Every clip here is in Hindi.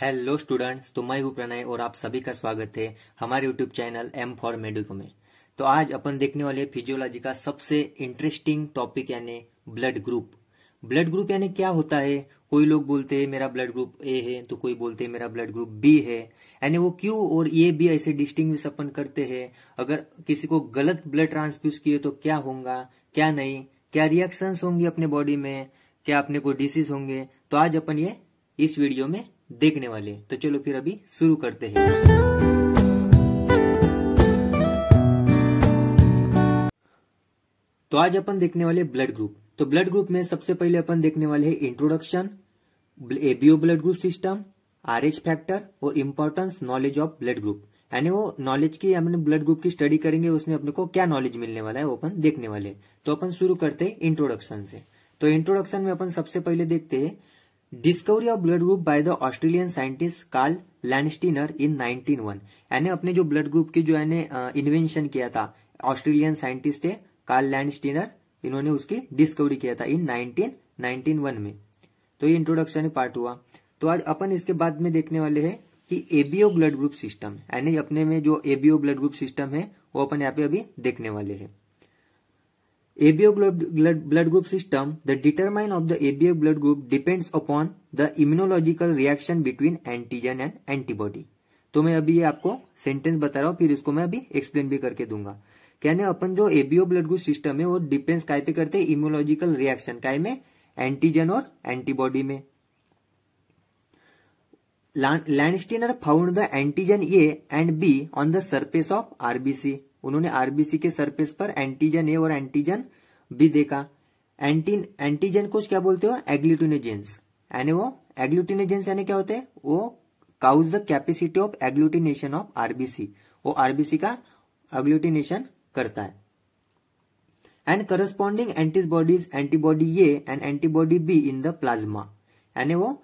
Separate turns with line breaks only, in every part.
हेलो स्टूडेंट्स तो मैं हूँ प्रणय और आप सभी का स्वागत है हमारे YouTube channel M for medico में तो आज अपन देखने वाले फिजियोलॉजी का सबसे इंटरेस्टिंग टॉपिक यानी ब्लड ग्रुप ब्लड ग्रुप यानी क्या होता है कोई लोग बोलते हैं मेरा ब्लड ग्रुप ए है तो कोई बोलते हैं मेरा ब्लड ग्रुप बी है यानी वो क्यों और ये भी ऐसे डिस्टिंग अपन करते हैं अगर किसी को गलत ब्लड ट्रांसफ्यूज किए तो क्या होगा क्या नहीं क्या रिएक्शंस होंगे अपने बॉडी में क्या अपने को डिसीज होंगे तो आज अपन ये इस वीडियो में देखने वाले तो चलो फिर अभी शुरू करते हैं तो आज अपन देखने वाले ब्लड ग्रुप तो ब्लड ग्रुप में सबसे पहले अपन देखने वाले हैं introduction ABO blood group system Rh factor और importance knowledge of blood group यानी वो नॉलेज की हमने ब्लड ग्रुप की स्टडी करेंगे उसमें अपने को क्या नॉलेज मिलने वाला है वो अपन देखने वाले तो अपन शुरू करते हैं इंट्रोडक्शन से तो इंट्रोडक्शन में अपन सबसे पहले देखते हैं discovery of blood group by the Australian scientist Karl Landsteiner in 1901 यानी अपने जो ब्लड ग्रुप की जो है इन्वेंशन किया था ऑस्ट्रेलियन साइंटिस्ट है कार्ल लैंडस्टीनर इन्होंने उसकी डिस्कवरी किया था इन नाइनटीन वन में तो ये इंट्रोडक्शन पार्ट हुआ तो आज अपन इसके बाद में देखने वाले है कि एबीओ ब्लड ग्रुप सिस्टम यानी अपने में जो एबीओ ब्लड ग्रुप सिस्टम है वो अपन यहाँ पे अभी देखने वाले हैं ABO blood group system, the determine of the ABO blood group depends upon the immunological reaction between antigen and antibody. तो मैं अभी ये आपको सेंटेंस बता रहा हूँ फिर इसको मैं अभी एक्सप्लेन भी करके दूंगा कहने अपन जो एबीओ ब्लड ग्रुप सिस्टम है वो डिपेंड्स काय पे करते हैं इम्यूलॉजिकल रिएक्शन काय में एंटीजन और एंटीबॉडी में Landsteiner found the antigen A and B on the surface of RBC उन्होंने आरबीसी के सरफेस पर एंटीजन ए और एंटीजन बी देखा एंटी एंटीजन को क्या बोलते हो एग्लूटिनेजेंस यानी वो एग्लूटिनेजेंस यानी क्या होते हैं वो cause the capacity of agglutination of RBC वो आरबीसी का एग्लूटिनेशन करता है and corresponding antibodies antibody A and antibody B in the plasma यानी वो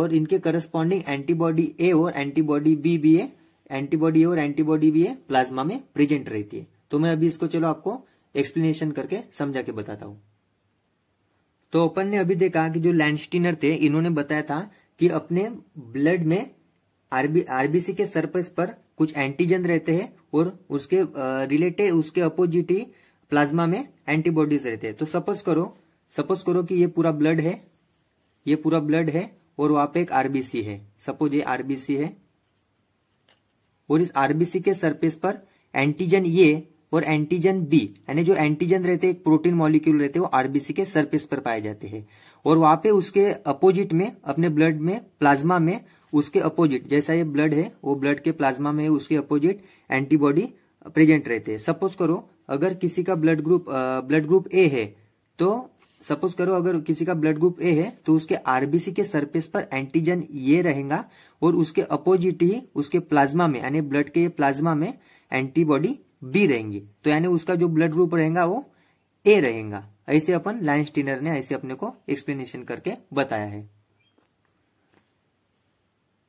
और इनके करस्पॉन्डिंग एंटीबॉडी ए और एंटीबॉडी बी भी ए एंटीबॉडी और एंटीबॉडी भी है प्लाज्मा में प्रेजेंट रहती है तो मैं अभी इसको चलो आपको एक्सप्लेनेशन करके समझा के बताता हूं तो अपन ने अभी देखा कि जो लैंडस्टीनर थे इन्होंने बताया था कि अपने ब्लड में आरबी आरबीसी के सरफेस पर कुछ एंटीजन रहते हैं और उसके रिलेटेड उसके अपोजिट ही प्लाज्मा में एंटीबॉडीज रहते हैं तो सपोज करो सपोज करो कि ये पूरा ब्लड है ये पूरा ब्लड है और वहां पे एक आरबीसी है सपोज ये आरबीसी है और इस आरबीसी के सरफेस पर एंटीजन ए और एंटीजन बी यानी जो एंटीजन रहते हैं प्रोटीन मॉलिक्यूल रहते हैं वो आरबीसी के सरफेस पर पाए जाते हैं और वहां पे उसके अपोजिट में अपने ब्लड में प्लाज्मा में उसके अपोजिट जैसा ये ब्लड है वो ब्लड के प्लाज्मा में उसके अपोजिट एंटीबॉडी प्रेजेंट रहते हैं सपोज करो अगर किसी का blood group blood group A है तो सपोज करो अगर किसी का ब्लड ग्रुप ए है तो उसके आरबीसी के सरफेस पर एंटीजन ये रहेगा और उसके अपोजिट ही उसके प्लाज्मा में यानी ब्लड के प्लाज्मा में एंटीबॉडी बी रहेंगी तो यानी उसका जो ब्लड ग्रुप रहेगा वो ए रहेगा ऐसे अपन लाइन स्टीनर ने ऐसे अपने को एक्सप्लेनेशन करके बताया है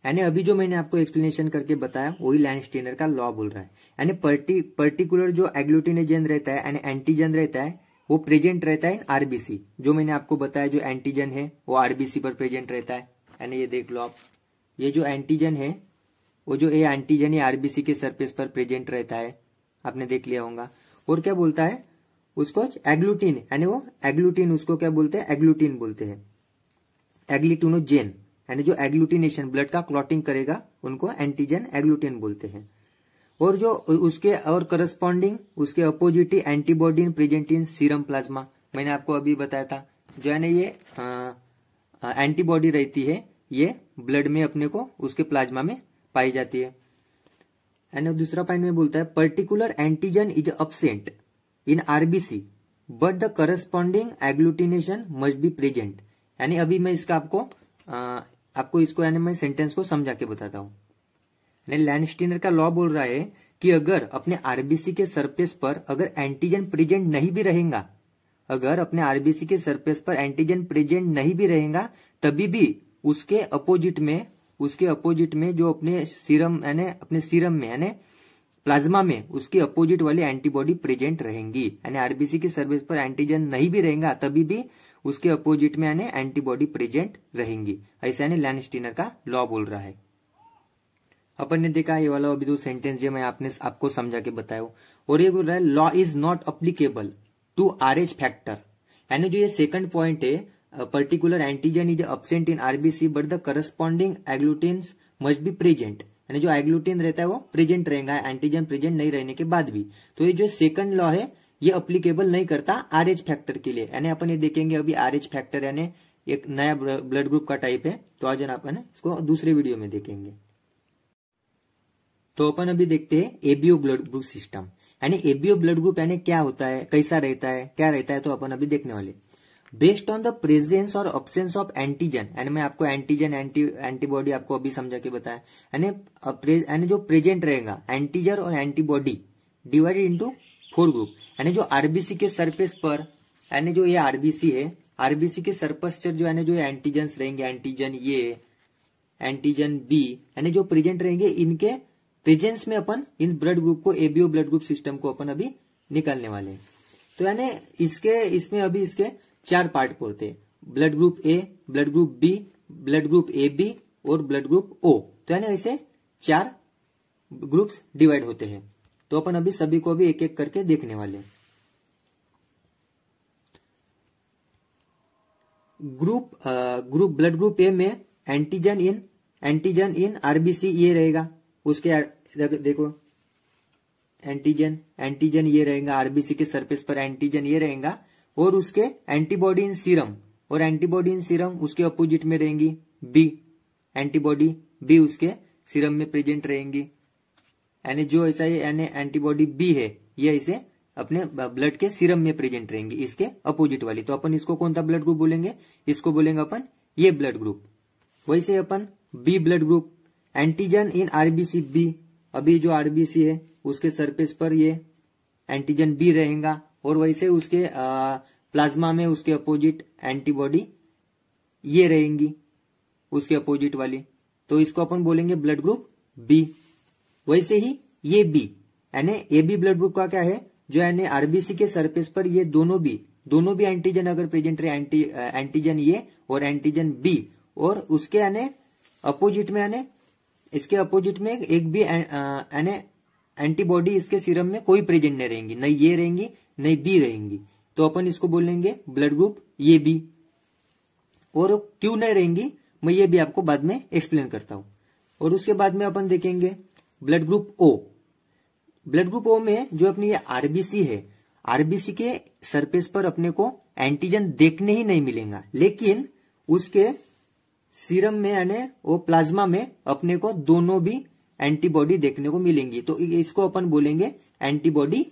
यानी अभी जो मैंने आपको एक्सप्लेनेशन करके बताया वही लाइन स्टीनर का लॉ बोल रहा है यानी पर्टी पर्टिकुलर जो एग्लूटिनेजेन रहता है यानी एंटीजन रहता है वो प्रेजेंट रहता है आरबीसी जो मैंने आपको बताया जो एंटीजन है वो आरबीसी पर प्रेजेंट रहता है यानी ये देख लो आप ये जो एंटीजन है वो जो ये एंटीजन ये आरबीसी के सरफेस पर प्रेजेंट रहता है आपने देख लिया होगा और क्या बोलता है उसको एग्लूटीन यानी वो एग्लूटिन उसको क्या बोलते हैं एग्लूटिन बोलते हैं एग्लिटोनोजेन यानी जो एग्लूटिनेशन ब्लड का क्लॉटिंग करेगा उनको एंटीजन एग्लूटिन बोलते हैं और जो उसके और करस्पॉन्डिंग उसके opposite antibody present in serum plasma मैंने आपको अभी बताया था जो है ना ये एंटीबॉडी हाँ, हाँ, रहती है ये ब्लड में अपने को उसके प्लाज्मा में पाई जाती है एंड दूसरा पॉइंट में बोलता है particular antigen is absent in RBC but the corresponding agglutination must be present यानी अभी मैं इसका आपको आ, हाँ, आपको इसको यानी मैं सेंटेंस को समझा के बताता हूँ लैंडस्टीनर का लॉ बोल रहा है कि अगर अपने आरबीसी के सरफेस पर अगर एंटीजन प्रेजेंट नहीं भी रहेगा अगर अपने आरबीसी के सरफेस पर एंटीजन प्रेजेंट नहीं भी रहेगा तभी भी उसके अपोजिट में उसके अपोजिट में जो अपने सीरम यानी अपने सीरम में यानी प्लाज्मा में उसके अपोजिट वाली एंटीबॉडी प्रेजेंट रहेंगी यानी आरबीसी के सर्विस पर एंटीजन नहीं भी रहेगा तभी भी उसके अपोजिट में यानी एंटीबॉडी प्रेजेंट रहेंगी ऐसा यानी लैंडस्टीनर का लॉ बोल रहा है अपन ने देखा ये वाला अभी दो तो सेंटेंस जो मैं आपने आपको समझा के बताया और ये बोल रहा है law is not applicable to R H factor यानी जो ये सेकंड पॉइंट है particular antigen is absent in RBC but the corresponding agglutinin must be present यानी जो एग्लूटीन रहता है वो प्रेजेंट रहेगा एंटीजन प्रेजेंट नहीं रहने के बाद भी तो ये जो सेकंड लॉ है ये अप्लीकेबल नहीं करता आर एच फैक्टर के लिए यानी अपन ये देखेंगे अभी आर एच फैक्टर यानी एक नया ब्लड ग्रुप का टाइप है तो आज अपन इसको दूसरे वीडियो में देखेंगे तो अपन अभी देखते हैं एबीओ ब्लड ग्रुप सिस्टम यानी एबीओ ब्लड ग्रुप यानी क्या होता है कैसा रहता है क्या रहता है तो अपन अभी देखने वाले बेस्ड ऑन द प्रेजेंस और अब्सेंस ऑफ एंटीजन यानी मैं आपको एंटीजन एंटी एंटीबॉडी आपको अभी समझा के बताया यानी जो प्रेजेंट रहेगा एंटीजन और antibody divided into four group यानी जो आरबीसी के सरफेस पर यानी जो ये आरबीसी है आरबीसी के सरफेस पर जो यानी जो एंटीजन रहेंगे एंटीजन ये एंटीजन बी यानी जो प्रेजेंट रहेंगे इनके तो में अपन इन ब्लड ग्रुप को एबीओ ब्लड ग्रुप सिस्टम को अपन अभी निकालने वाले तो यानी इसके इसमें अभी इसके चार पार्ट पड़ते blood group A blood group B blood group A B और ब्लड ग्रुप ओ तो यानी ऐसे चार ग्रुप्स डिवाइड होते हैं तो अपन अभी सभी को अभी एक एक करके देखने वाले group group blood group A में antigen in antigen in RBC ये रहेगा उसके देखो एंटीजन एंटीजन ये रहेगा आरबीसी के सरफेस पर एंटीजन ये रहेगा और उसके एंटीबॉडी इन सीरम और एंटीबॉडी इन सीरम उसके अपोजिट में रहेंगी बी एंटीबॉडी बी उसके सीरम में प्रेजेंट रहेंगी यानी जो ऐसा यानी एंटीबॉडी बी है ये इसे अपने ब्लड के सीरम में प्रेजेंट रहेंगी इसके अपोजिट वाली तो अपन इसको कौन सा ब्लड ग्रुप बोलेंगे इसको बोलेंगे अपन ये ब्लड ग्रुप वैसे अपन B blood group antigen in RBC B अभी जो आरबीसी है उसके सरफेस पर ये एंटीजन बी रहेगा और वैसे उसके प्लाज्मा में उसके अपोजिट एंटीबॉडी ये रहेंगी उसके अपोजिट वाली तो इसको अपन बोलेंगे ब्लड ग्रुप बी वैसे ही ये बी यानी ए बी ब्लड ग्रुप का क्या है जो यानी आरबीसी के सरफेस पर ये दोनों बी दोनों भी एंटीजन अगर प्रेजेंट रहे एंटी एंटीजन ये और एंटीजन बी और उसके यानी अपोजिट में यानी इसके अपोजिट में एक भी एंटीबॉडी इसके सीरम में कोई प्रेजेंट नहीं रहेंगी नहीं ये रहेंगी नहीं बी रहेंगी तो अपन इसको बोलेंगे ब्लड ग्रुप ये बी और क्यों नहीं रहेंगी मैं ये भी आपको बाद में एक्सप्लेन करता हूं और उसके बाद में अपन देखेंगे blood group O blood group O में जो अपनी ये आरबीसी है आरबीसी के सरफेस पर अपने को एंटीजन देखने ही नहीं मिलेगा लेकिन उसके सीरम में यानी वो प्लाज्मा में अपने को दोनों भी एंटीबॉडी देखने को मिलेंगी तो इसको अपन बोलेंगे एंटीबॉडी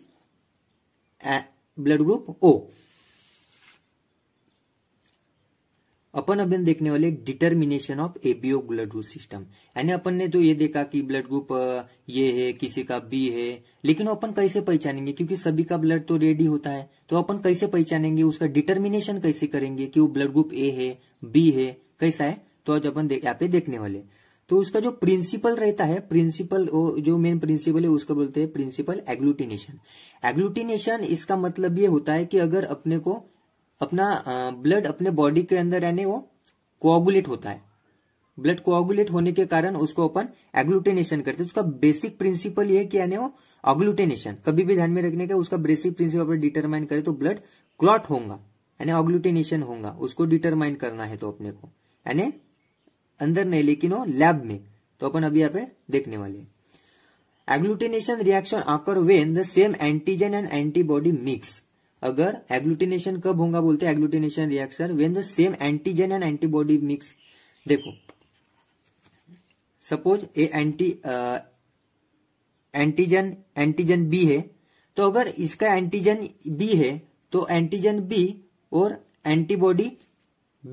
ब्लड ग्रुप ओ अपन अब देखने वाले determination of ABO blood group system यानी अपन ने तो ये देखा कि ब्लड ग्रुप ये है किसी का बी है लेकिन अपन कैसे पहचानेंगे क्योंकि सभी का ब्लड तो रेडी होता है तो अपन कैसे पहचानेंगे उसका डिटर्मिनेशन कैसे करेंगे कि वो ब्लड ग्रुप ए है बी है कैसा है तो आज अपन यहाँ पे देखने वाले तो उसका जो प्रिंसिपल रहता है प्रिंसिपल वो जो मेन प्रिंसिपल है उसका बोलते हैं प्रिंसिपल एग्लूटिनेशन एग्लूटिनेशन इसका मतलब ये होता है कि अगर अपने को अपना ब्लड अपने बॉडी के अंदर यानी वो कोआगुलेट होता है ब्लड कोआगुलेट होने के कारण उसको अपन एग्लूटिनेशन करते हैं उसका बेसिक प्रिंसिपल ये कि यानी वो ऑग्लूटेनेशन कभी भी ध्यान में रखने का उसका बेसिक प्रिंसिपल अपने डिटरमाइन करे तो ब्लड क्लॉट होगा यानी ऑग्लूटेनेशन होगा उसको डिटरमाइन करना है तो अपने को यानी अंदर नहीं लेकिन वो लैब में तो अपन अभी यहाँ पे देखने वाले एग्लूटिनेशन रिएक्शन आकर when the same antigen and antibody mix अगर एग्लूटिनेशन कब होगा बोलते हैं agglutination reaction when the same antigen and antibody mix देखो suppose A anti antigen antigen B है तो अगर इसका एंटीजन बी है तो एंटीजन बी और एंटीबॉडी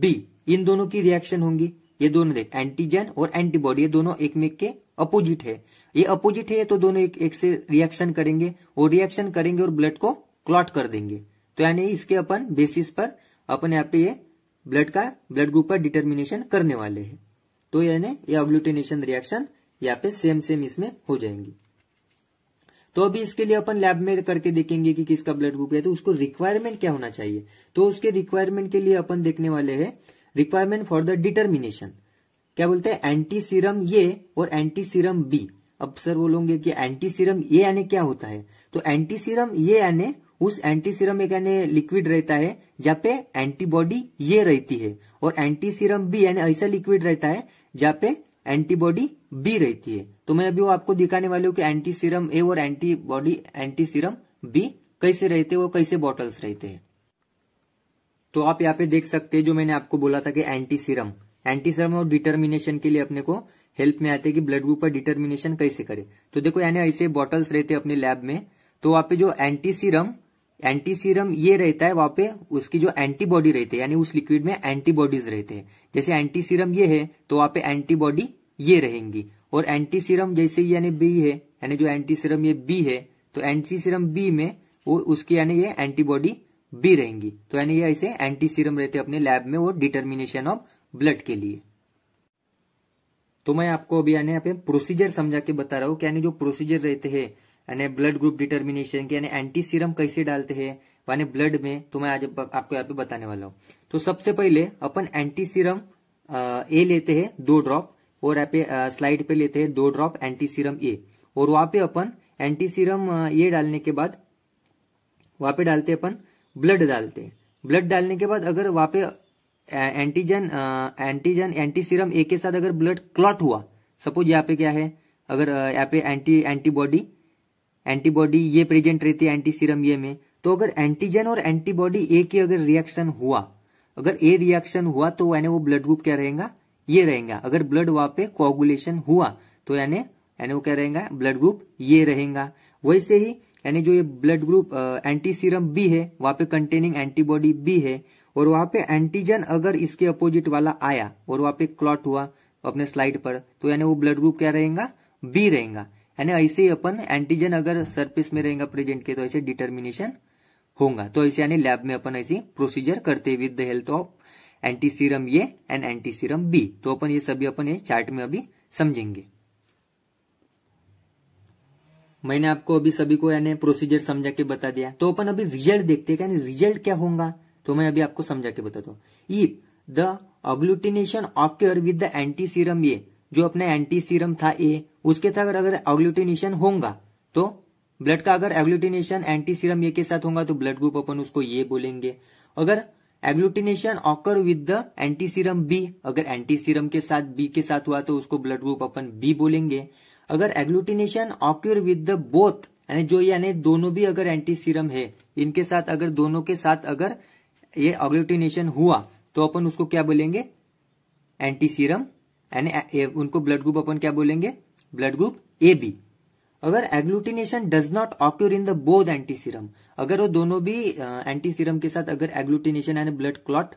बी इन दोनों की रिएक्शन होंगी ये दोनों देख एंटीजन और एंटीबॉडी ये दोनों एक में के अपोजिट है ये अपोजिट है तो दोनों एक एक से रिएक्शन करेंगे और रिएक्शन करेंगे और ब्लड को क्लॉट कर देंगे तो यानी इसके अपन बेसिस पर अपन यहाँ पे ये ब्लड का ब्लड ग्रुप का डिटर्मिनेशन करने वाले हैं तो यानी ये अग्लुटिनेशन रिएक्शन यहाँ पे सेम सेम इसमें हो जाएंगी तो अभी इसके लिए अपन लैब में करके देखेंगे कि किसका ब्लड ग्रुप है तो उसको रिक्वायरमेंट क्या होना चाहिए तो उसके रिक्वायरमेंट के लिए अपन देखने वाले हैं रिक्वायरमेंट फॉर द डिटर्मिनेशन क्या बोलते हैं एंटी सीरम ए और एंटी सीरम बी अब सर बोलोगे कि एंटी सीरम ए यानी क्या होता है तो एंटी सीरम ए यानी उस एंटी सीरम एक यानी लिक्विड रहता है जहाँ पे एंटीबॉडी ये रहती है और एंटी सीरम बी यानी ऐसा लिक्विड रहता है जहाँ पे एंटीबॉडी बी रहती है तो मैं अभी वो आपको दिखाने वाली हूँ कि एंटी सीरम ए और एंटीबॉडी एंटी सीरम बी कैसे रहते हैं और कैसे बॉटल्स रहते हैं तो आप यहाँ पे देख सकते हैं जो मैंने आपको बोला था कि एंटी सीरम एंटी सीरम और डिटर्मिनेशन के लिए अपने को हेल्प में आते हैं कि ब्लड ग्रुप का डिटर्मिनेशन कैसे करे तो देखो यानी ऐसे बॉटल्स रहते अपने लैब में तो वहां पे जो एंटी सीरम एंटी सीरम ये रहता है वहां पे उसकी जो एंटीबॉडी रहती है यानी उस लिक्विड में एंटीबॉडीज रहते हैं जैसे एंटी सीरम ये है तो वहां पे एंटीबॉडी ये रहेंगी और एंटी सीरम जैसे यानी बी है यानी जो एंटी सीरम ये बी है तो एंटी सीरम बी में वो उसकी यानी ये एंटीबॉडी बी रहेंगी तो यानी ये ऐसे एंटी सीरम रहते अपने लैब में वो डिटर्मिनेशन ऑफ ब्लड के लिए तो मैं आपको अभी यानी यहाँ पे प्रोसीजर समझा के बता रहा हूँ यानी जो प्रोसीजर रहते हैं यानी ब्लड ग्रुप डिटर्मिनेशन के यानी एंटी सीरम कैसे डालते हैं यानी ब्लड में तो मैं आज आपको यहाँ पे बताने वाला हूँ तो सबसे पहले अपन एंटी सीरम ए लेते हैं दो ड्रॉप और यहाँ पे स्लाइड पे लेते हैं दो ड्रॉप एंटी सीरम ए और वहां पे अपन एंटी सीरम ए डालने के बाद वहां पे डालते अपन ब्लड डालते हैं ब्लड डालने के बाद अगर वहां पे antigen antigen anti serum A के साथ अगर ब्लड क्लॉट हुआ सपोज यहाँ पे क्या है अगर यहाँ पे एंटी एंटीबॉडी एंटीबॉडी ये प्रेजेंट रहती है एंटी सीरम ये में तो अगर एंटीजन और एंटीबॉडी ए के अगर रिएक्शन हुआ अगर ए रिएक्शन हुआ तो यानी वो ब्लड ग्रुप क्या रहेगा ये रहेगा अगर ब्लड वहां पे कोगुलेशन हुआ तो यानी यानी वो क्या रहेगा ब्लड ग्रुप ये रहेगा वैसे ही यानी जो ये blood group anti serum B है वहां पे कंटेनिंग एंटीबॉडी बी है और वहां पे एंटीजन अगर इसके अपोजिट वाला आया और वहां पे क्लॉट हुआ अपने स्लाइड पर तो यानी वो ब्लड ग्रुप क्या रहेगा बी रहेगा यानी ऐसे ही अपन एंटीजन अगर सरफेस में रहेगा प्रेजेंट के तो ऐसे डिटर्मिनेशन होगा तो ऐसे यानी लैब में अपन ऐसी प्रोसीजर करते with the help of anti serum A and anti serum B तो अपन ये सभी अपन ये चार्ट में अभी समझेंगे मैंने आपको अभी सभी को यानी प्रोसीजर समझा के बता दिया तो अपन अभी रिजल्ट देखते हैं रिजल्ट क्या होगा तो मैं अभी आपको समझा के बताता हूँ if the agglutination occur with the anti serum ये जो अपना एंटी सीरम था ए उसके साथ अगर अग्लुटिनेशन होगा तो ब्लड का अगर एग्लूटिनेशन एंटी सीरम ए के साथ होगा तो ब्लड ग्रुप अपन उसको ये बोलेंगे अगर agglutination occur with the anti serum B अगर एंटी सीरम के साथ बी के साथ हुआ तो उसको ब्लड ग्रुप अपन बी बोलेंगे अगर agglutination occur with the both यानी जो यानी दोनों भी अगर एंटी सीरम है इनके साथ अगर दोनों के साथ अगर ये ऑग्लूटिनेशन हुआ तो अपन उसको क्या बोलेंगे एंटी सीरम यानी उनको ब्लड ग्रुप अपन क्या बोलेंगे ब्लड ग्रुप ए बी अगर agglutination does not occur in the both anti serum अगर वो दोनों भी एंटी सीरम के साथ अगर एग्लूटिनेशन यानी ब्लड क्लॉट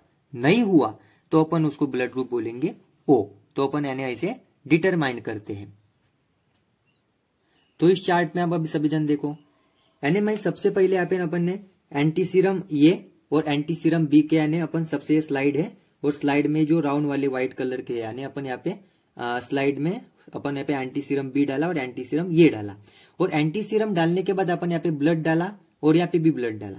नहीं हुआ तो अपन उसको ब्लड ग्रुप बोलेंगे ओ तो अपन यानी ऐसे डिटरमाइन करते हैं तो इस चार्ट में आप अभी सभी जन देखो यानी मैं सबसे पहले यहाँ पे अपन ने एंटी सीरम ए और एंटी सीरम बी के यानी अपन सबसे स्लाइड है और स्लाइड में जो राउंड वाले व्हाइट कलर के यानी अपन यहाँ पे स्लाइड में अपन यहाँ पे एंटी सीरम बी डाला और एंटी सीरम ये डाला और एंटी सीरम डालने के बाद अपन यहाँ पे ब्लड डाला और यहाँ पे भी ब्लड डाला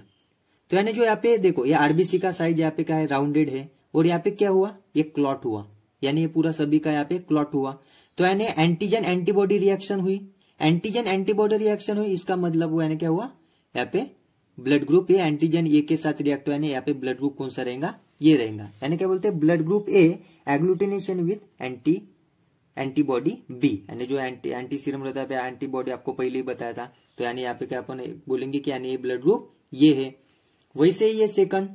तो यानी जो यहाँ पे देखो ये आरबीसी का साइज यहाँ पे क्या है राउंडेड है और यहाँ पे क्या हुआ ये क्लॉट हुआ यानी ये पूरा सभी का यहाँ पे क्लॉट हुआ तो यानी एंटीजन एंटीबॉडी रिएक्शन हुई एंटीजन एंटीबॉडी रिएक्शन हुई इसका मतलब हुआ यानी क्या हुआ यहाँ पे blood group A antigen A के साथ रिएक्ट हुआ यहाँ पे ब्लड ग्रुप कौन सा रहेगा ये रहेगा यानी क्या बोलते हैं blood group A agglutination with anti antibody B यानी जो एंटी एंटी सीरम रहता है एंटीबॉडी आपको पहले ही बताया था तो यानी यहाँ पे क्या अपन बोलेंगे कि यानी ये ब्लड ग्रुप ये है वैसे ही ये सेकंड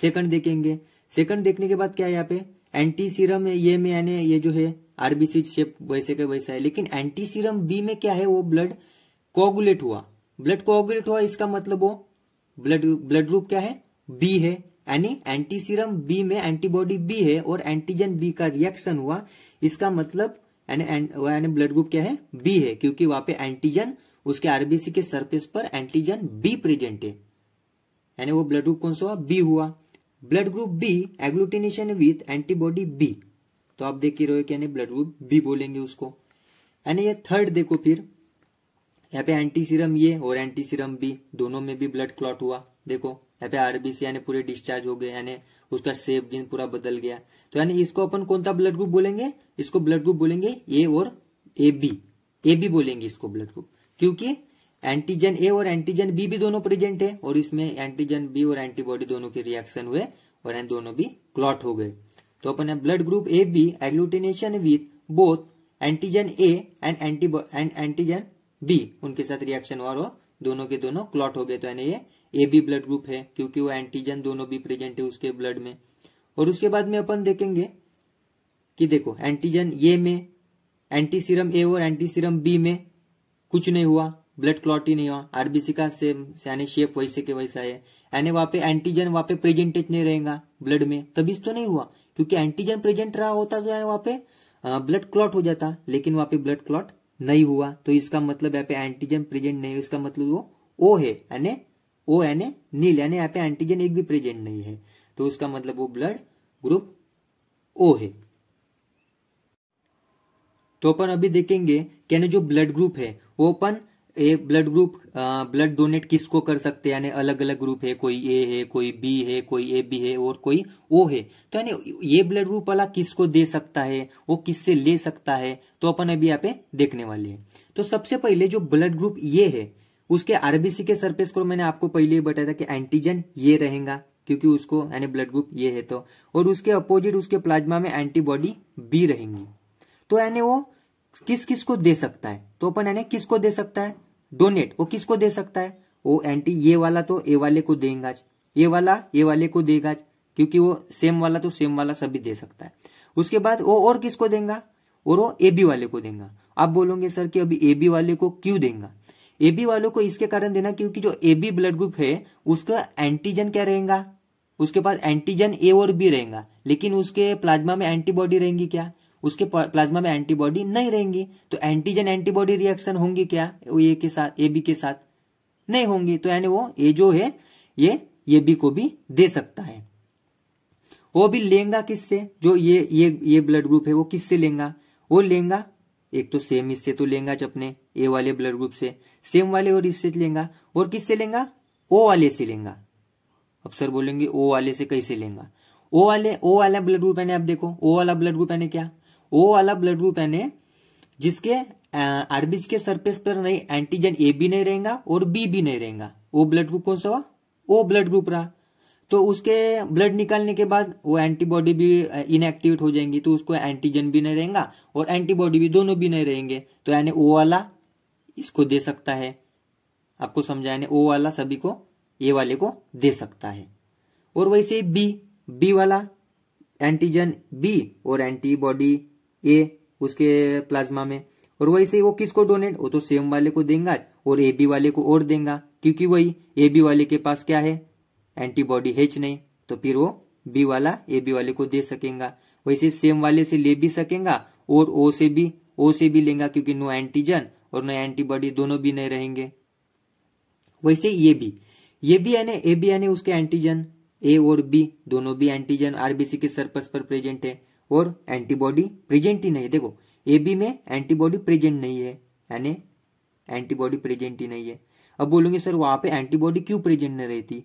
सेकंड देखेंगे सेकंड देखने के बाद क्या है यहाँ पे एंटी सीरम ये में यानी ये जो है आरबीसी शेप वैसे का वैसा है लेकिन एंटी सीरम बी में क्या है वो ब्लड कोगुलेट हुआ ब्लड कोगुलेट हुआ इसका मतलब वो ब्लड ब्लड ग्रुप क्या है बी है यानी एंटी सीरम बी में एंटीबॉडी बी है और एंटीजन बी का रिएक्शन हुआ इसका मतलब यानी ब्लड ग्रुप क्या है बी है क्योंकि वहां पे एंटीजन उसके आरबीसी के सरफेस पर एंटीजन बी प्रेजेंट है यानी वो ब्लड ग्रुप कौन सा हुआ बी हुआ blood group B agglutination with antibody B तो आप देख ही रहे कि ब्लड ग्रुप बी बोलेंगे उसको यानी ये थर्ड देखो फिर यहाँ पे एंटी सीरम ये और एंटी सीरम बी दोनों में भी ब्लड क्लॉट हुआ देखो यहाँ पे आरबीसी यानी पूरे डिस्चार्ज हो गए यानी उसका सेप गेंद पूरा बदल गया तो यानी इसको अपन कौन सा ब्लड ग्रुप बोलेंगे इसको ब्लड ग्रुप बोलेंगे ए और ए बी ए बी बोलेंगे इसको ब्लड ग्रुप क्योंकि एंटीजन ए और एंटीजन बी भी दोनों प्रेजेंट है और इसमें एंटीजन बी और एंटीबॉडी दोनों के रिएक्शन हुए और इन दोनों भी क्लॉट हो गए तो अपन blood group A B agglutination with both antigen A and anti and antigen B उनके साथ रिएक्शन हुआ और दोनों के दोनों क्लॉट हो गए तो यानी ये ए बी ब्लड ग्रुप है क्योंकि वो एंटीजन दोनों भी प्रेजेंट है उसके ब्लड में और उसके बाद में अपन देखेंगे कि देखो एंटीजन ए में एंटीसीरम ए और एंटीसीरम बी में कुछ नहीं हुआ ब्लड क्लॉट ही नहीं हो आरबीसी का सेम यानी शेप वैसे के वैसा है यानी वहां पे एंटीजन वहां पे प्रेजेंटेज नहीं रहेगा ब्लड में तभी तो नहीं हुआ क्योंकि एंटीजन प्रेजेंट रहा होता तो वहां पे ब्लड क्लॉट हो जाता लेकिन वहां पे ब्लड क्लॉट नहीं हुआ तो इसका मतलब यहाँ पे एंटीजन प्रेजेंट नहीं इसका मतलब वो ओ है यानी ओ यानी नील यानी यहाँ पे एंटीजन एक भी प्रेजेंट नहीं है तो उसका मतलब वो ब्लड ग्रुप ओ है तो अपन अभी देखेंगे कि जो ब्लड ग्रुप है वो अपन A blood group blood donate किसको कर सकते हैं यानी अलग अलग ग्रुप है कोई ए है कोई बी है कोई ए बी है और कोई ओ है तो यानी ये ब्लड ग्रुप वाला किसको दे सकता है वो किससे ले सकता है तो अपन अभी यहाँ पे देखने वाले हैं तो सबसे पहले जो ब्लड ग्रुप ये है उसके आरबीसी के सरफेस को मैंने आपको पहले ही बताया था कि एंटीजन ये रहेगा क्योंकि उसको यानी ब्लड ग्रुप ये है तो और उसके अपोजिट उसके प्लाज्मा में एंटीबॉडी बी रहेंगी तो यानी वो किस किस को दे सकता है तो अपन यानी किसको दे सकता है डोनेट वो किसको दे सकता है वो एंटी ये वाला तो ए वाले को देगा ये वाला ये वाले को देगा क्योंकि वो सेम वाला तो सेम वाला सभी दे सकता है उसके बाद वो और किसको देगा और वो ए बी वाले को देगा आप बोलोगे सर कि अभी ए बी वाले को क्यों देगा ए बी वालों को इसके कारण देना क्योंकि जो ए बी ब्लड ग्रुप है उसका एंटीजन क्या रहेगा उसके पास एंटीजन ए और बी रहेगा लेकिन उसके प्लाज्मा में एंटीबॉडी रहेंगी क्या उसके प्लाज्मा में एंटीबॉडी नहीं रहेंगी तो एंटीजन एंटीबॉडी रिएक्शन होंगी क्या ए के साथ ए बी के साथ नहीं होंगी तो यानी वो ए जो है ये ये बी को भी दे सकता है वो भी लेंगा किससे जो ये ये ये ब्लड ग्रुप है वो किससे लेंगा वो लेंगा एक तो सेम इससे तो लेंगा जब अपने ए वाले ब्लड ग्रुप से सेम वाले और इससे लेंगा और किससे लेंगा ओ वाले से लेंगा अब सर बोलेंगे ओ वाले से कैसे लेंगा ओ वाले ओ वाला ब्लड ग्रुप है आप देखो ओ वाला ब्लड ग्रुप है क्या वो वाला ब्लड ग्रुप यानी जिसके आरबीज के सरफेस पर नहीं तो एंटीजन ए तो भी नहीं रहेगा और बी भी नहीं रहेगा वो ब्लड ग्रुप कौन सा हुआ वो ब्लड ग्रुप रहा तो उसके ब्लड निकालने के बाद वो एंटीबॉडी भी इनएक्टिवेट हो जाएंगी तो उसको एंटीजन भी नहीं रहेगा और एंटीबॉडी भी दोनों भी नहीं रहेंगे तो यानी ओ वाला इसको दे सकता है आपको समझा यानी ओ वाला सभी को ए वाले को दे सकता है और वैसे बी बी वाला एंटीजन बी और एंटीबॉडी ए उसके प्लाज्मा में और वैसे वो किसको डोनेट वो तो सेम वाले को देंगे और ए बी वाले को और देंगे क्योंकि वही ए बी वाले के पास क्या है एंटीबॉडी हेच नहीं तो फिर वो बी वाला ए बी वाले को दे सकेंगे वैसे सेम वाले से ले भी सकेंगे और ओ से भी ओ से भी लेंगे क्योंकि नो एंटीजन और नो एंटीबॉडी दोनों भी नहीं रहेंगे वैसे ये भी ये भी यानी ए बी यानी उसके एंटीजन ए और बी दोनों भी एंटीजन आरबीसी के सरपस पर प्रेजेंट है और एंटीबॉडी प्रेजेंट ही नहीं है देखो ए बी में एंटीबॉडी प्रेजेंट नहीं है यानी एंटीबॉडी प्रेजेंट ही नहीं है अब बोलोगे सर वहां पे एंटीबॉडी क्यों प्रेजेंट नहीं रहती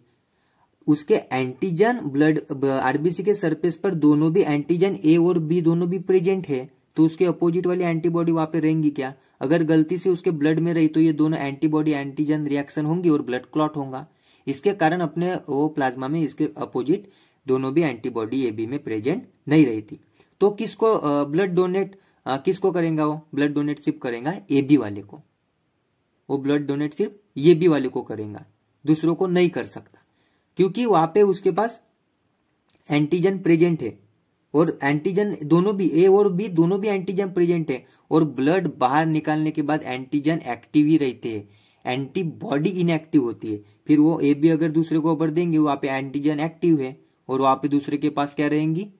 उसके एंटीजन ब्लड आरबीसी के सरफेस पर दोनों भी एंटीजन ए और बी दोनों भी प्रेजेंट है तो उसके अपोजिट वाली एंटीबॉडी वहां पे रहेंगी क्या अगर गलती से उसके ब्लड में रही तो ये दोनों एंटीबॉडी एंटीजन रिएक्शन होंगी और ब्लड क्लॉट होगा इसके कारण अपने वो प्लाज्मा में इसके अपोजिट दोनों भी एंटीबॉडी ए बी में प्रेजेंट नहीं रहती तो किसको ब्लड डोनेट किसको करेगा वो ब्लड डोनेट सिर्फ करेगा ए बी वाले को वो ब्लड डोनेट सिर्फ ये बी वाले को करेगा दूसरों को नहीं कर सकता क्योंकि वहां पे उसके पास एंटीजन प्रेजेंट है और एंटीजन दोनों भी ए और बी दोनों भी एंटीजन प्रेजेंट है और ब्लड बाहर निकालने के बाद एंटीजन एक्टिव ही रहते हैं एंटीबॉडी इनएक्टिव होती है फिर वो ए बी अगर दूसरे को ऊपर देंगे वहां पे एंटीजन एक्टिव है और वहां पे दूसरे के पास क्या रहेंगी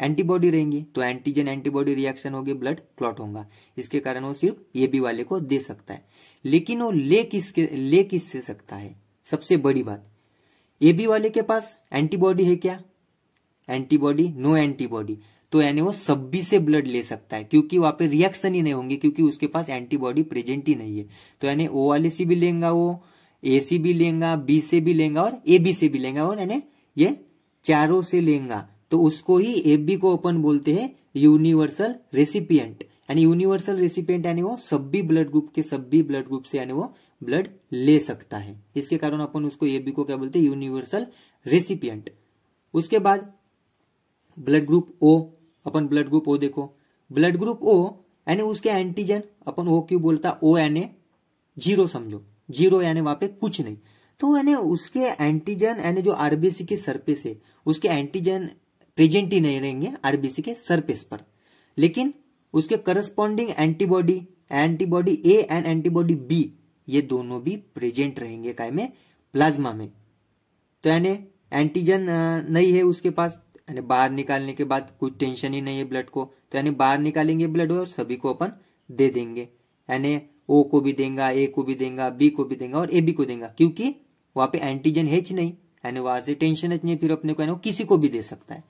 एंटीबॉडी रहेंगी तो एंटीजन एंटीबॉडी रिएक्शन होगी ब्लड क्लॉट होगा इसके कारण वो सिर्फ ये बी वाले को दे सकता है लेकिन वो ले किसके ले किस से सकता है सबसे बड़ी बात ए बी वाले के पास एंटीबॉडी है क्या एंटीबॉडी नो एंटीबॉडी तो यानी वो सभी से ब्लड ले सकता है क्योंकि वहां पे रिएक्शन ही नहीं होंगे क्योंकि उसके पास एंटीबॉडी प्रेजेंट ही नहीं है तो यानी ओ वाले से भी लेंगे वो ए से भी लेगा बी से भी लेगा और ए बी से भी लेगा और यानी ये चारों से लेगा तो उसको ही एफ को अपन बोलते हैं यूनिवर्सल रेसिपियंट यानी यूनिवर्सल रेसिपियंट यानी वो सभी ब्लड ग्रुप के सभी ब्लड ग्रुप से यानी वो ब्लड ले सकता है इसके कारण अपन उसको एबी को क्या बोलते हैं यूनिवर्सल रेसिपियंट उसके बाद ब्लड ग्रुप ओ अपन ब्लड ग्रुप ओ देखो ब्लड ग्रुप ओ यानी उसके एंटीजन अपन ओ क्यों बोलता ओ यानी जीरो समझो जीरो यानी वहां पे कुछ नहीं तो यानी उसके एंटीजन यानी जो आरबीसी की सरपे से उसके एंटीजन प्रेजेंट ही नहीं रहेंगे आरबीसी के सरफेस पर लेकिन उसके corresponding antibody antibody A and antibody B ये दोनों भी प्रेजेंट रहेंगे काय में प्लाज्मा में तो यानी एंटीजन नहीं है उसके पास यानी बाहर निकालने के बाद कुछ टेंशन ही नहीं है ब्लड को तो यानी बाहर निकालेंगे ब्लड और सभी को अपन दे देंगे यानी ओ को भी देंगे ए को भी देंगे बी को भी देंगे और ए बी को देंगे क्योंकि वहां पे एंटीजन है नहीं यानी वहां से टेंशन नहीं फिर अपने को किसी को भी दे सकता है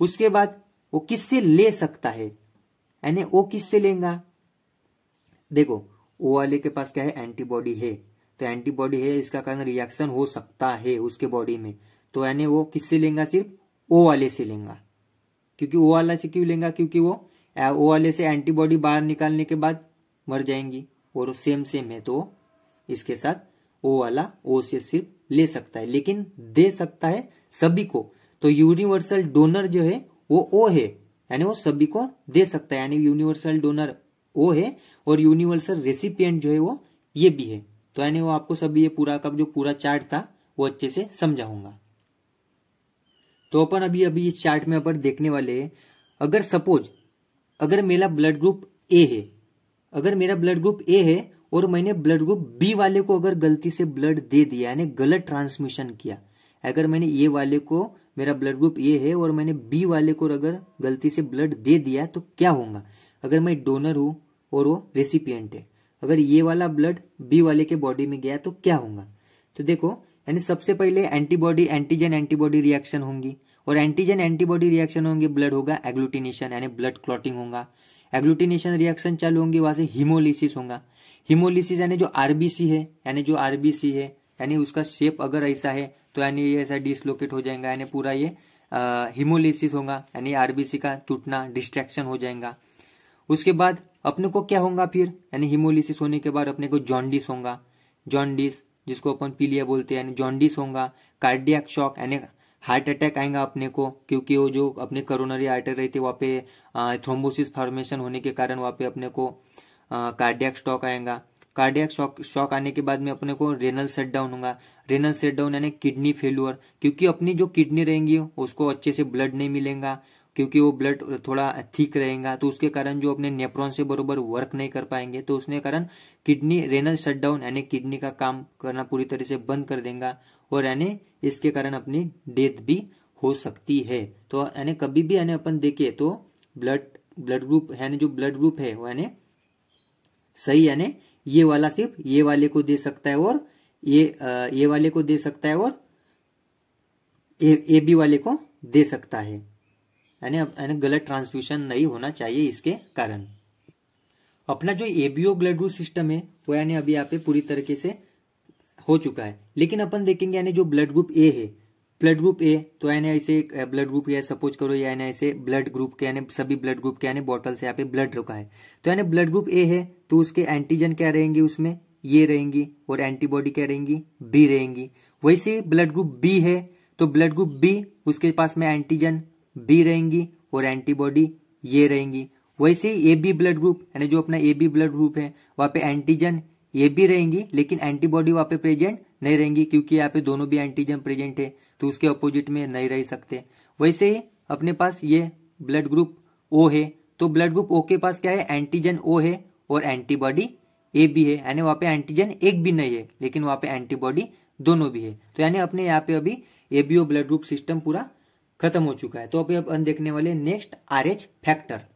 उसके बाद वो किससे ले सकता है यानी वो किससे लेगा देखो ओ वाले के पास क्या है एंटीबॉडी है तो एंटीबॉडी है इसका कारण रिएक्शन हो सकता है उसके बॉडी में तो यानी वो किससे लेगा सिर्फ ओ वाले से लेगा क्योंकि ओ वाला से क्यों लेगा क्योंकि वो ओ वाले से एंटीबॉडी बाहर निकालने के बाद मर जाएंगी और सेम सेम है तो इसके साथ ओ वाला ओ से सिर्फ ले सकता है लेकिन दे सकता है सभी को तो यूनिवर्सल डोनर जो है वो ओ है यानी वो सभी को दे सकता है यानी यूनिवर्सल डोनर ओ है और यूनिवर्सल रेसिपियंट जो है वो ये भी है तो यानी वो आपको सभी ये पूरा का जो पूरा चार्ट था वो अच्छे से समझाऊंगा तो अपन अभी अभी इस चार्ट में अपन देखने वाले हैं अगर सपोज अगर मेरा ब्लड ग्रुप ए है अगर मेरा ब्लड ग्रुप ए है और मैंने ब्लड ग्रुप बी वाले को अगर गलती से ब्लड दे दिया यानी गलत ट्रांसमिशन किया अगर मैंने ए वाले को मेरा ब्लड ग्रुप ए है और मैंने बी वाले को अगर गलती से ब्लड दे दिया तो क्या होगा अगर मैं डोनर हूँ और वो रेसिपियंट है अगर ये वाला ब्लड बी वाले के बॉडी में गया तो क्या होगा तो देखो यानी सबसे पहले एंटीबॉडी एंटीजन एंटीबॉडी रिएक्शन होंगी और एंटीजन एंटीबॉडी रिएक्शन होंगे ब्लड होगा एग्लूटिनेशन यानी ब्लड क्लॉटिंग होगा एग्लूटिनेशन रिएक्शन चालू होंगे वहां से हिमोलिसिस होगा हिमोलिसिस यानी जो आरबीसी है यानी जो आरबीसी है यानी उसका शेप अगर ऐसा है तो यानी ये ऐसा डिसलोकेट हो जाएगा यानी पूरा ये हिमोलिसिस होगा यानी आरबीसी का टूटना डिस्ट्रैक्शन हो जाएगा उसके बाद अपने को क्या होगा फिर यानी हिमोलिसिस होने के बाद अपने को जॉन्डिस होगा जॉन्डिस जिसको अपन पीलिया बोलते हैं यानी जॉन्डिस होगा कार्डियक शॉक यानी हार्ट अटैक आएगा अपने को क्योंकि वो जो अपने करोनरी रहती थी वहाँ पे थ्रोम्बोसिस फॉर्मेशन होने के कारण वहाँ पे अपने को कार्डियक स्टॉक आएगा कार्डियक शॉक शॉक आने के बाद में अपने को रेनल सेट डाउन होगा रेनल सेट डाउन यानी किडनी फेल्यूअर क्योंकि अपनी जो किडनी रहेंगी उसको अच्छे से ब्लड नहीं मिलेगा क्योंकि वो ब्लड थोड़ा थीक रहेगा तो उसके कारण जो अपने नेप्रॉन से बरोबर वर्क नहीं कर पाएंगे तो उसने कारण किडनी रेनल शट डाउन यानी किडनी का काम करना पूरी तरह से बंद कर देगा और यानी इसके कारण अपनी डेथ भी हो सकती है तो यानी कभी भी यानी अपन देखे तो ब्लड ब्लड ग्रुप यानी जो ब्लड ग्रुप है वो यानी सही यानी ये वाला सिर्फ ये वाले को दे सकता है और ये ये वाले को दे सकता है और ए, ए बी वाले को दे सकता है यानी गलत ट्रांसफ्यूशन नहीं होना चाहिए इसके कारण अपना जो एबीओ ग्रुप सिस्टम है वो यानी अभी यहाँ पे पूरी तरीके से हो चुका है लेकिन अपन देखेंगे यानी जो ब्लड ग्रुप ए है ब्लड ग्रुप ए तो यानी ऐसे ब्लड ग्रुप या सपोज करो यानी ऐसे ब्लड ग्रुप के यानी सभी ब्लड ग्रुप के यानी बॉटल से यहाँ पे ब्लड रुका है तो यानी ब्लड ग्रुप ए है तो उसके एंटीजन क्या रहेंगे उसमें ये रहेंगी और एंटीबॉडी क्या रहेंगी बी रहेंगी वैसे ब्लड ग्रुप बी है तो ब्लड ग्रुप बी उसके पास में एंटीजन बी रहेंगी और एंटीबॉडी ये रहेंगी वैसे ही ए बी ब्लड ग्रुप यानी जो अपना ए बी ब्लड ग्रुप है वहां पे एंटीजन ये भी रहेंगी लेकिन एंटीबॉडी वहां पे प्रेजेंट नहीं रहेंगी क्योंकि यहाँ पे दोनों भी एंटीजन प्रेजेंट है तो उसके अपोजिट में नहीं रह सकते वैसे ही अपने पास ये ब्लड ग्रुप ओ है तो ब्लड ग्रुप ओ के पास क्या है एंटीजन ओ है और एंटीबॉडी ए भी है यानी वहां पे एंटीजन एक भी नहीं है लेकिन वहाँ पे एंटीबॉडी दोनों भी है तो यानी अपने यहाँ पे अभी एबीओ ब्लड ग्रुप सिस्टम पूरा खत्म हो चुका है तो अभी अब हम देखने वाले नेक्स्ट आर फैक्टर